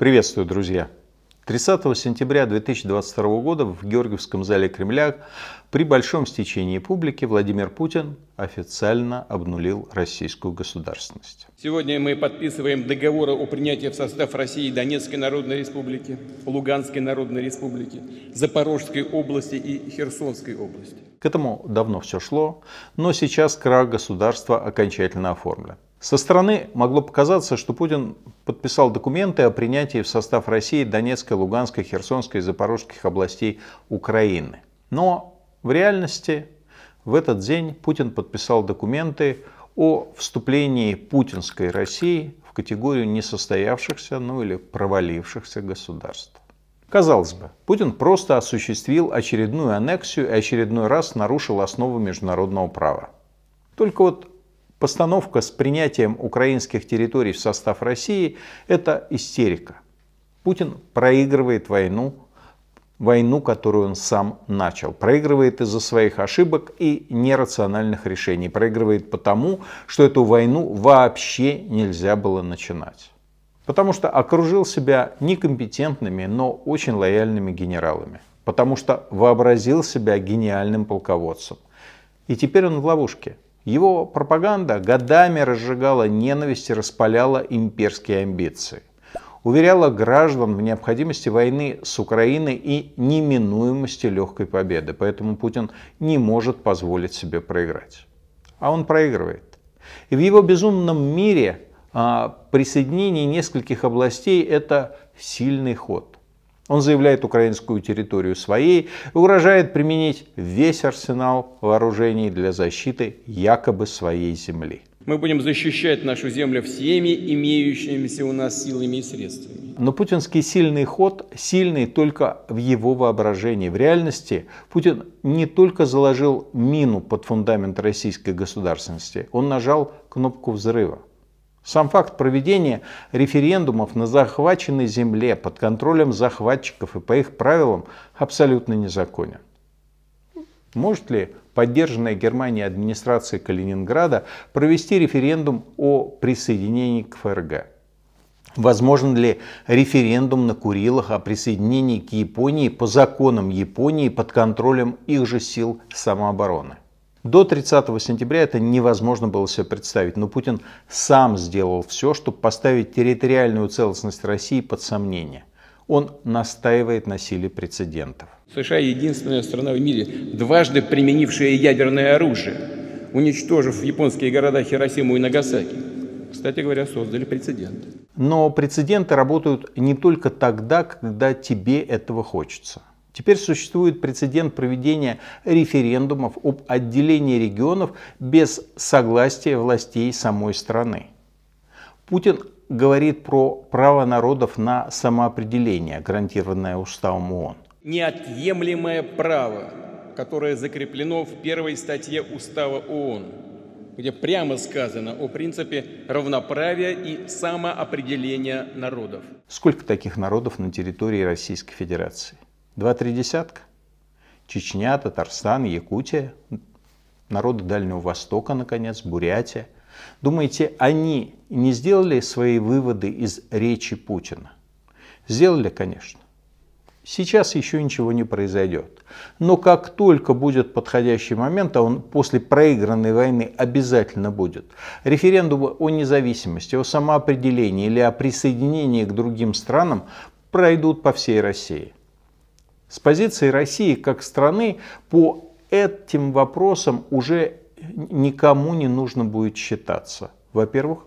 Приветствую, друзья! 30 сентября 2022 года в Георгиевском зале Кремля при большом стечении публики Владимир Путин официально обнулил российскую государственность. Сегодня мы подписываем договоры о принятии в состав России Донецкой Народной Республики, Луганской Народной Республики, Запорожской области и Херсонской области. К этому давно все шло, но сейчас крах государства окончательно оформлен. Со стороны могло показаться, что Путин подписал документы о принятии в состав России Донецкой, Луганской, Херсонской и Запорожских областей Украины. Но в реальности в этот день Путин подписал документы о вступлении путинской России в категорию несостоявшихся, ну или провалившихся государств. Казалось бы, Путин просто осуществил очередную аннексию и очередной раз нарушил основы международного права. Только вот Постановка с принятием украинских территорий в состав России – это истерика. Путин проигрывает войну, войну, которую он сам начал. Проигрывает из-за своих ошибок и нерациональных решений. Проигрывает потому, что эту войну вообще нельзя было начинать. Потому что окружил себя некомпетентными, но очень лояльными генералами. Потому что вообразил себя гениальным полководцем. И теперь он в ловушке. Его пропаганда годами разжигала ненависть и распаляла имперские амбиции. Уверяла граждан в необходимости войны с Украиной и неминуемости легкой победы. Поэтому Путин не может позволить себе проиграть. А он проигрывает. И в его безумном мире а, присоединение нескольких областей – это сильный ход. Он заявляет украинскую территорию своей и угрожает применить весь арсенал вооружений для защиты якобы своей земли. Мы будем защищать нашу землю всеми имеющимися у нас силами и средствами. Но путинский сильный ход сильный только в его воображении. В реальности Путин не только заложил мину под фундамент российской государственности, он нажал кнопку взрыва. Сам факт проведения референдумов на захваченной земле под контролем захватчиков и по их правилам абсолютно незаконен. Может ли поддержанная Германией администрация Калининграда провести референдум о присоединении к ФРГ? Возможен ли референдум на Курилах о присоединении к Японии по законам Японии под контролем их же сил самообороны? До 30 сентября это невозможно было себе представить, но Путин сам сделал все, чтобы поставить территориальную целостность России под сомнение. Он настаивает на силе прецедентов. США единственная страна в мире, дважды применившая ядерное оружие, уничтожив японские города Хиросиму и Нагасаки. Кстати говоря, создали прецедент. Но прецеденты работают не только тогда, когда тебе этого хочется. Теперь существует прецедент проведения референдумов об отделении регионов без согласия властей самой страны. Путин говорит про право народов на самоопределение, гарантированное уставом ООН. Неотъемлемое право, которое закреплено в первой статье устава ООН, где прямо сказано о принципе равноправия и самоопределения народов. Сколько таких народов на территории Российской Федерации? Два-три десятка. Чечня, Татарстан, Якутия, народы Дальнего Востока, наконец, Бурятия. Думаете, они не сделали свои выводы из речи Путина? Сделали, конечно. Сейчас еще ничего не произойдет. Но как только будет подходящий момент, а он после проигранной войны обязательно будет, референдум о независимости, о самоопределении или о присоединении к другим странам пройдут по всей России. С позиции России как страны по этим вопросам уже никому не нужно будет считаться. Во-первых,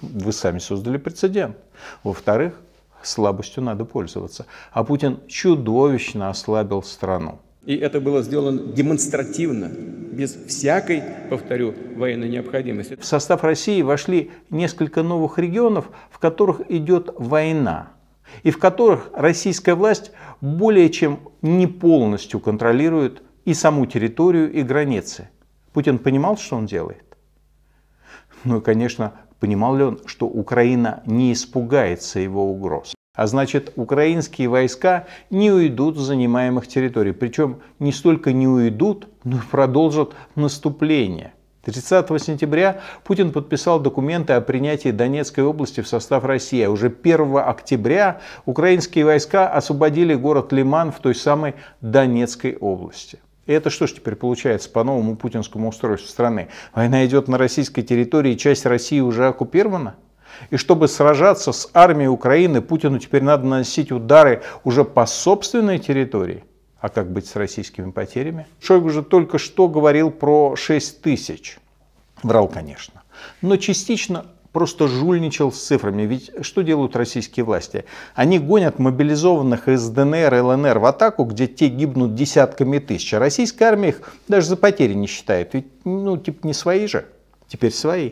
вы сами создали прецедент. Во-вторых, слабостью надо пользоваться. А Путин чудовищно ослабил страну. И это было сделано демонстративно, без всякой, повторю, военной необходимости. В состав России вошли несколько новых регионов, в которых идет война, и в которых российская власть более чем не полностью контролирует и саму территорию, и границы. Путин понимал, что он делает? Ну и, конечно, понимал ли он, что Украина не испугается его угроз? А значит, украинские войска не уйдут с занимаемых территорий. Причем не столько не уйдут, но и продолжат наступление – 30 сентября Путин подписал документы о принятии Донецкой области в состав России. уже 1 октября украинские войска освободили город Лиман в той самой Донецкой области. И это что ж теперь получается по новому путинскому устройству страны? Война идет на российской территории, часть России уже оккупирована? И чтобы сражаться с армией Украины, Путину теперь надо наносить удары уже по собственной территории – а как быть с российскими потерями? Шойгу же только что говорил про 6 тысяч. Врал, конечно. Но частично просто жульничал с цифрами. Ведь что делают российские власти? Они гонят мобилизованных из ДНР и ЛНР в атаку, где те гибнут десятками тысяч. А российская армия их даже за потери не считает. Ведь, ну, типа не свои же. Теперь свои.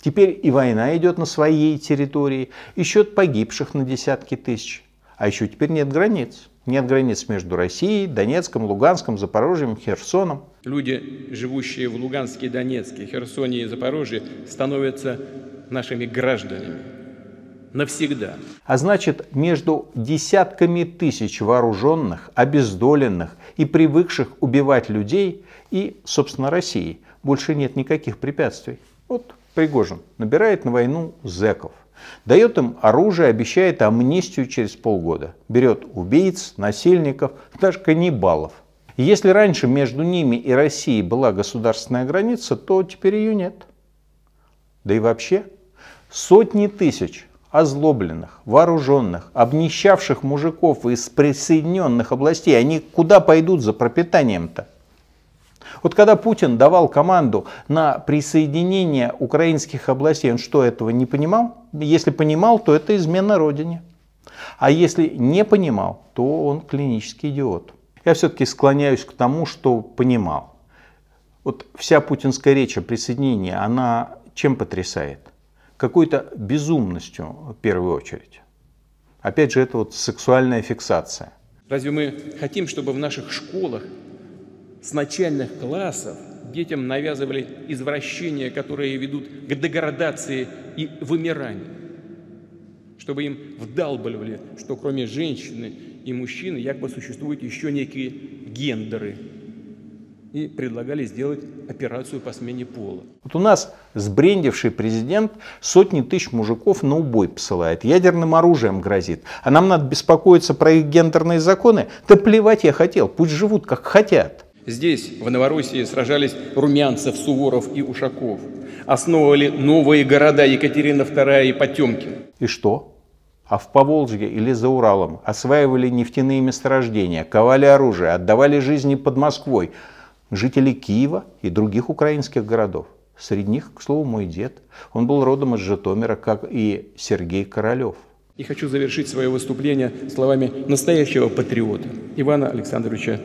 Теперь и война идет на своей территории, и счет погибших на десятки тысяч. А еще теперь нет границ. Нет границ между Россией, Донецком, Луганском, Запорожьем, Херсоном. Люди, живущие в Луганске, Донецке, Херсоне и Запорожье, становятся нашими гражданами. Навсегда. А значит, между десятками тысяч вооруженных, обездоленных и привыкших убивать людей и, собственно, России больше нет никаких препятствий. Вот Пригожин набирает на войну зеков. Дает им оружие, обещает амнистию через полгода. Берет убийц, насильников, даже каннибалов. И если раньше между ними и Россией была государственная граница, то теперь ее нет. Да и вообще, сотни тысяч озлобленных, вооруженных, обнищавших мужиков из присоединенных областей, они куда пойдут за пропитанием-то? Вот когда Путин давал команду на присоединение украинских областей, он что, этого не понимал? если понимал, то это измена родине. А если не понимал, то он клинический идиот. Я все-таки склоняюсь к тому, что понимал. Вот вся путинская речь о присоединении, она чем потрясает? Какой-то безумностью в первую очередь. Опять же, это вот сексуальная фиксация. Разве мы хотим, чтобы в наших школах с начальных классов детям навязывали извращения, которые ведут к деградации и вымиранию, чтобы им вдалбливали, что кроме женщины и мужчины якобы существуют еще некие гендеры, и предлагали сделать операцию по смене пола. Вот у нас сбрендивший президент сотни тысяч мужиков на убой посылает, ядерным оружием грозит. А нам надо беспокоиться про их гендерные законы? Да плевать я хотел, пусть живут как хотят. Здесь, в Новороссии, сражались Румянцев, Суворов и Ушаков. Основывали новые города Екатерина II и Потемкин. И что? А в Поволжье или за Уралом осваивали нефтяные месторождения, ковали оружие, отдавали жизни под Москвой жители Киева и других украинских городов. Среди них, к слову, мой дед. Он был родом из Житомира, как и Сергей Королев. И хочу завершить свое выступление словами настоящего патриота Ивана Александровича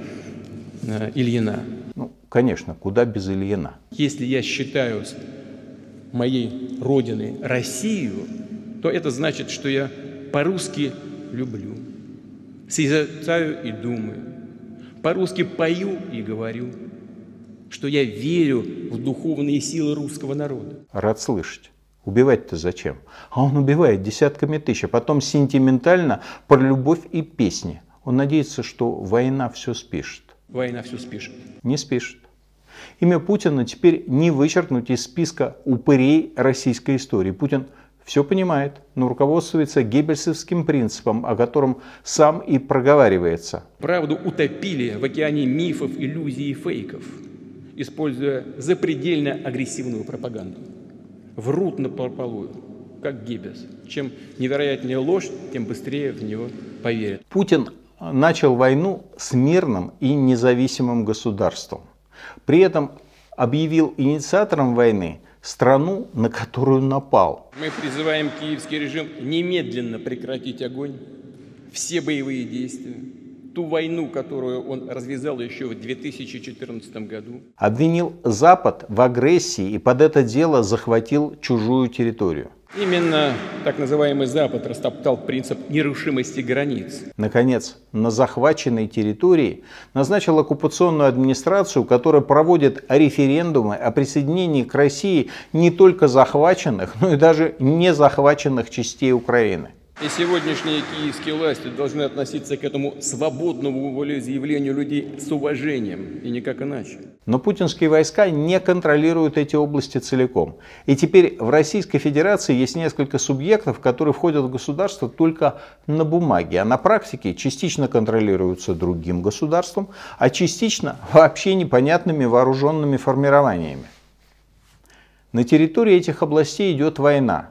Э, Ильина. Ну, конечно, куда без Ильина. Если я считаю моей родиной Россию, то это значит, что я по-русски люблю, созерцаю и думаю, по-русски пою и говорю, что я верю в духовные силы русского народа. Рад слышать. Убивать-то зачем? А он убивает десятками тысяч, а потом сентиментально про любовь и песни. Он надеется, что война все спишет война всю спишет. Не спишет. Имя Путина теперь не вычеркнуть из списка упырей российской истории. Путин все понимает, но руководствуется геббельсовским принципом, о котором сам и проговаривается. Правду утопили в океане мифов, иллюзий и фейков, используя запредельно агрессивную пропаганду. Врут на прополую, как Геббельс. Чем невероятнее ложь, тем быстрее в него поверят. Путин начал войну с мирным и независимым государством. При этом объявил инициатором войны страну, на которую напал. Мы призываем киевский режим немедленно прекратить огонь, все боевые действия, ту войну, которую он развязал еще в 2014 году. Обвинил Запад в агрессии и под это дело захватил чужую территорию. Именно так называемый Запад растоптал принцип нерушимости границ. Наконец, на захваченной территории назначил оккупационную администрацию, которая проводит референдумы о присоединении к России не только захваченных, но и даже не захваченных частей Украины. И сегодняшние киевские власти должны относиться к этому свободному волеизъявлению людей с уважением, и никак иначе. Но путинские войска не контролируют эти области целиком. И теперь в Российской Федерации есть несколько субъектов, которые входят в государство только на бумаге, а на практике частично контролируются другим государством, а частично вообще непонятными вооруженными формированиями. На территории этих областей идет война,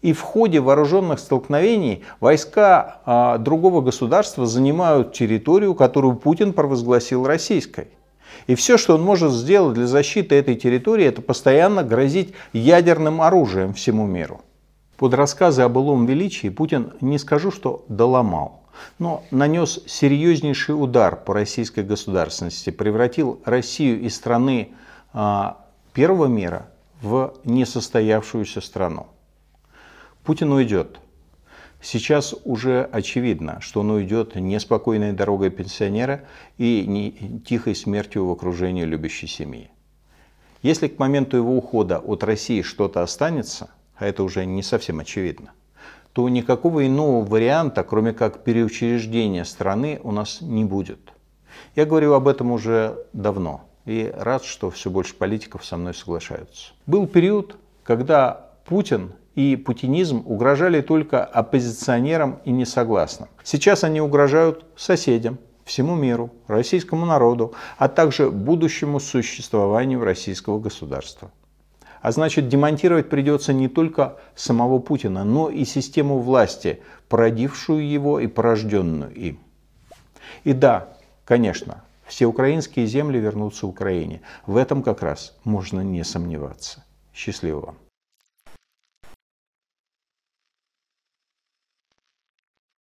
и в ходе вооруженных столкновений войска а, другого государства занимают территорию, которую Путин провозгласил российской. И все, что он может сделать для защиты этой территории, это постоянно грозить ядерным оружием всему миру. Под рассказы о былом величии Путин не скажу, что доломал но нанес серьезнейший удар по российской государственности, превратил Россию из страны а, первого мира в несостоявшуюся страну. Путин уйдет. Сейчас уже очевидно, что он уйдет неспокойной дорогой пенсионера и не тихой смертью в окружении любящей семьи. Если к моменту его ухода от России что-то останется, а это уже не совсем очевидно, то никакого иного варианта, кроме как переучреждения страны, у нас не будет. Я говорю об этом уже давно и рад, что все больше политиков со мной соглашаются. Был период, когда Путин и путинизм угрожали только оппозиционерам и несогласным. Сейчас они угрожают соседям, всему миру, российскому народу, а также будущему существованию российского государства. А значит, демонтировать придется не только самого Путина, но и систему власти, породившую его и порожденную им. И да, конечно, все украинские земли вернутся Украине. В этом как раз можно не сомневаться. Счастливо вам.